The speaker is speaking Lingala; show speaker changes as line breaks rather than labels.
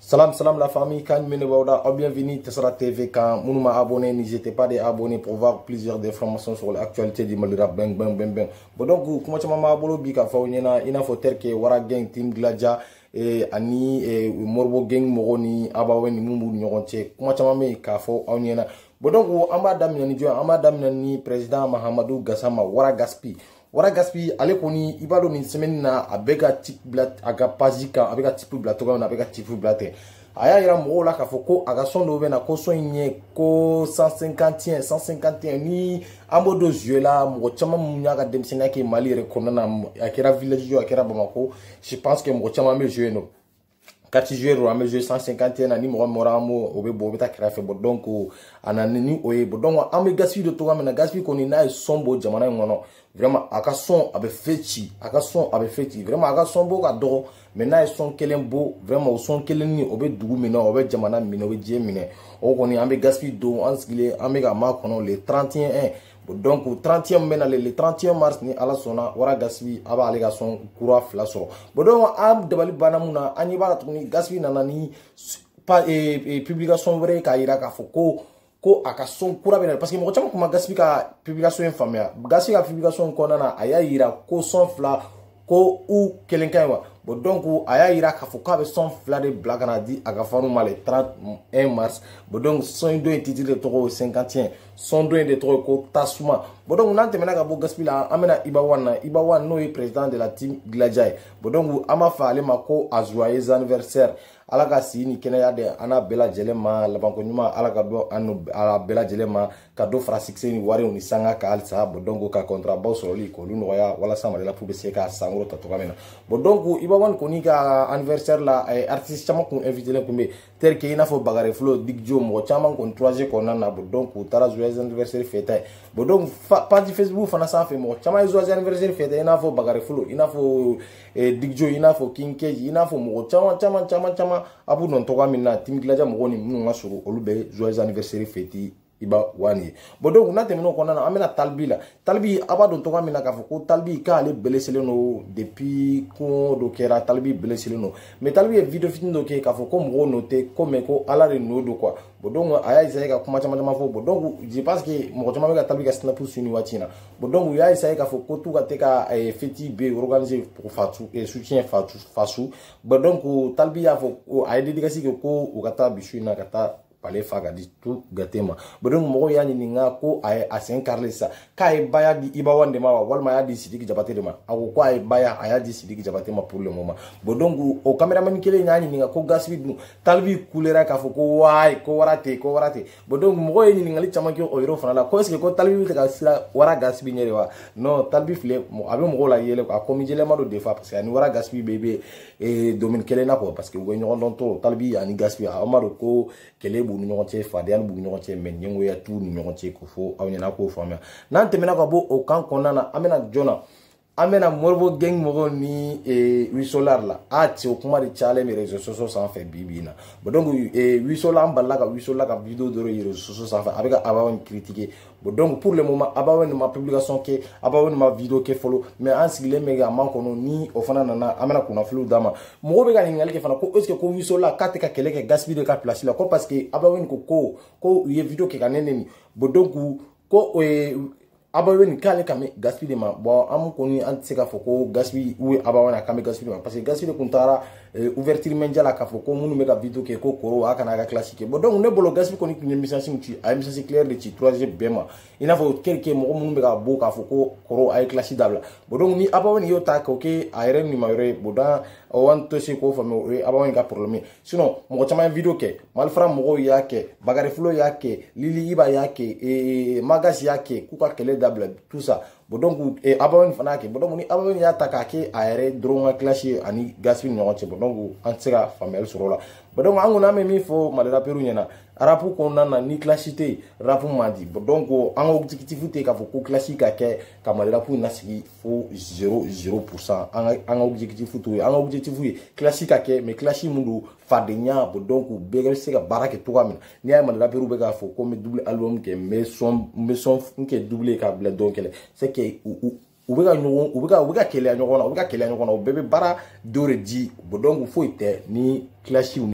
Salam, salam la famille, Kan Menewauda, au oh, bienvenue tesla TV quand nous m'a abonné, n'hésitez pas à abonner pour voir plusieurs informations sur l'actualité du malura ben ben. ben, ben. Bon donc, comment tu m'as abonné, Bika Faunena, il faut dire que Wara Geng Team Gladia, et Ani, et Morbo Gang Moroni, Abawen, mumbu Nyoronche, comment tu m'as mis, Kafo, Aunena. Bon donc, Amada Mianidjo, Amadou ni président Mahamadou Gassama, Wara Gaspi. wara gaspi ale kɔni i b'a dɔn nin semaine na a bɛ ka tip bila a ka page kan a bɛ ka tip bila cogoya min na a bɛ ka tip bila ten a y'a yira mɔgɔw la k'a fɔ ko a ka sɔn dɔw bɛ na ko sɔn in ye ko 151 151 ni an b'o don zuye la mɔgɔ caman minnu y'a ka denmisɛnninya kɛ mali yɛrɛ kɔnɔna na a kɛra village jɔ a kɛra bamako je pense que mɔgɔ caman bɛ zuye nɔ kati joueur an bɛ jouer 151 na ni mɔgɔ min bɔra an b'o o bɛ bɔ o bɛ taa kɛrɛfɛ bɔ donc a nana ni o ye bɔ donc an bɛ Gaspi don cogoya min na Gaspi kɔni n'a ye sɔn bɔ jamana in kɔnɔ vraiment a ka sɔn a bɛ fɛn ci a ka sɔn a bɛ fɛn ci vraiment a ka sɔn bɔ ka dɔgɔ mais n'a ye sɔn kelen bɔ vraiment o sɔn kelen ni o bɛ dugu minɛ o bɛ jamana minɛ o bɛ diɲɛ minɛ o kɔni an bɛ Gaspi don an sigilen an bɛ ka maa kɔnɔ le 31 1 donc 30e bɛ nale le 31 mars ni ala sɔnna wara gasibi a b'ale ka sɔn kura fila sɔrɔ bon donc an dabali banna mun na an ɲɛ b'a la tuguni gasibi nana ni e, e, publication wɛrɛ ye k'a yira k'a fɔ ko ko a ka sɔn kura bɛ nale parce que mɔgɔ caman kun ma gasibi ka publication in faamuya gasibi ka publication in kɔnɔna na a y'a yira ko sɔn fila ko u kelen ka ɲi wa bon donc a y'a yira k'a fɔ k'a bɛ sɔn fila de bila ka na di a ka fanu ma le 31 mars bon donc sɔn in don in titiri de tɔgɔ ye 51 sɔn don in de tɔgɔ ye ko tasuma bon donc n'an tɛmɛna ka bɔ gaspi la an bɛna ibawan na ibawan n'o ye président de la team gilaja ye bon donc an b'a fɔ ale ma ko a joyeux anniversaire ala ka si ni kɛnɛya di an n'a bɛɛ lajɛlen ma labanko ɲuman ala ka dɔ an a bɛɛ lajɛlen ma ka dɔ fara sikisɛ ni wariw ni sanga ka halisa bɔn donc ka kɔntarabaw sɔrɔli k'olu nɔgɔya walasa malelapu bɛ se ka sankɔrɔ ta cogoya min na bɔn donc ibawani kɔni ka anniversaire la eh, artiste caman kun invitelen kun bɛ terike i n'a fɔ bagare filo digjo mɔgɔ caman kɔni tourage kɔnɔna na bɔn donc u taara joyeux anniversaire fête ye bɔn donc page facebook fana sanfɛ mɔgɔ caman ye joyeux anniversaire fête i n'a fɔ bagare filo i n'a fɔ eh, digjo i n'a fɔ king cage i n'a fɔ mɔgɔ caman caman caman caman a b'u nɔn tɔgɔ min na timikilaja mɔgɔw ni minnu ka surun olu bɛ joyeux anniversaire feti i b'a wa nin ye bɔn donc n'a tɛmɛn'o kɔnɔna na an bɛna talibi la talibi a b'a dɔn cogoya min na k'a fɔ ko talibi k'ale blesselen don depuis ko dɔ kɛra talibi blesselen don mais talibi ye video fitinin dɔ kɛ k'a fɔ ko mɔgɔw nɔ tɛ ko mais ko ala de nɔ don quoi bon donc a y'a essayer ka kuma caman caman fɔ bon donc je pense que mɔgɔ caman bɛ ka talibi ka snap su nin waati in na bon donc u y'a essayer k'a fɔ ko t'u ka tɛ ka fêti bɛ organiser pour fatu soutien fatu fasu bon donc talibi y'a fɔ ko a ye dédicace kɛ ko u ka taa bisu in na ka taa ale fa ka di tu gate ma donc mɔgɔw y'a ɲininka ko a ye a sen karilen sisan k'a ye baya di ibawan de ma wa walima e a y'a di sidiki jabate de ma a ko ko a ye baya a y'a di sidiki jabate ma pour le moment bon donc o caméraman kelen y'a ɲininka ko gasibi dun talibi kulera k'a fɔ ko waayi ko wara tɛ ko wara tɛ bon donc mɔgɔw ye ɲininkali caman kɛ o yɔrɔ fana la ko est ce que ko talibi bɛ ka sira wara gasibi ɲɛ de wa non talibi filɛ a bɛ mɔgɔw la yɛlɛ a komi jɛlɛma do des fois parce que ani wara gasibi bɛ bɛ e, domaine kelen na quoi parce que u bɛ ɲɔgɔn dɔn tɔ talibi ani gasibi a ma don ko kɛlɛ b'u ni ɲɔgɔn cɛ fadenya b'u ni ɲɔgɔn cɛ mɛ ɲɛngoya t'u ni ɲɔgɔn cɛ ko fo aw ɲɛna k'o faamuya n'an tɛmɛna ka bɔ o kan kɔnɔna na an bɛna jɔn na an bɛna moribo geng mɔgɔw ni eh, wisolar la a ah, ti o kuma de cayalen bɛ rezo soso sanfɛ bi bi in na bon donc eh, wisola an balila ka wisola ka video dɔ de rezo soso sanfɛ a bɛ ka abawo ni critiquer bon donc pour le moment abawo ni ma publication kɛ abawo ni ma video kɛ fɔlɔ mais an sigilen bɛ kɛ a man kɔnɔ ni o fana nana an bɛna kunnafoniw d'a ma mɔgɔw bɛ ka ɲininkali kɛ fana ko est ce que ko wisola k'a tɛ ka kɛlɛ kɛ gaspille de ka place la ko parce que abawo ni ko ko ko u ye video kɛ ka nɛnɛ ni bon donc ko o eh, ye aba bɛ nin k'ale kan bɛ gaspi de ma bɔn an kɔni an tɛ se k'a fɔ ko gaspi ou e aba wana kan bɛ gaspi de ma parce que gaspi de tun taara eh, ouverture mɛnja la k'a fɔ ko minnu bɛ ka video kɛ ko koro a kana a ka kilasi kɛ bɔn donc ne bolo gaspi kɔni tun ye misasi ci a ye misasi claire de ci 3G bɛɛ ma i n'a fɔ quelque mɔgɔ minnu bɛ ka bɔ k'a fɔ ko koro a ye kilasi dabila bɔn donc ni aba wani y'o ta k'o kɛ a yɛrɛ nimayɔrɔ ye bɔn an tɛ se k'o faamu o ye aw ka problème ye sinon mɔgɔ caman ye video kɛ malifara mɔgɔw y'a kɛ bagarifilo y'a kɛ lili iba y'a kɛ magasi y'a kɛ k'u ka kɛlɛ dabila tout ça bon donc abawani fana y'a kɛ bon donc ni abawani y'a ta k'a kɛ a yɛrɛ dɔrɔn ka clash ani gasi ni ɲɔgɔn cɛ bon donc an tɛ se ka faamuyali sɔrɔ o la bon donc an kɔni an bɛ min fɔ maliraperu ɲɛna rapu kɔnɔna na ni kilasi tɛ yen rapu man di donc an ka objectif tɛ k'a fɔ ko kilasi ka kɛ ka mali rapu in lasigi fo zero zero pourcent an ka objectif t'o ye an ka objectif ye kilasi ka kɛ mais kilasi mun don fadenya donc bɛɛ bɛ se ka baara kɛ cogoya min na n'i y'a ye mali rapɛriw bɛ k'a fɔ ko n bɛ double album kɛ n bɛ sɔn n bɛ sɔn n kɛ double k'a bila dɔn kɛlɛ c'est que u u bɛ ka ɲɔgɔn u bɛ ka u bɛ ka kɛlɛya ɲɔgɔn na u bɛ ka kɛlɛya ɲɔgɔn na u bɛɛ bɛ baara dɔ de di donc foyi tɛ ni kilasiw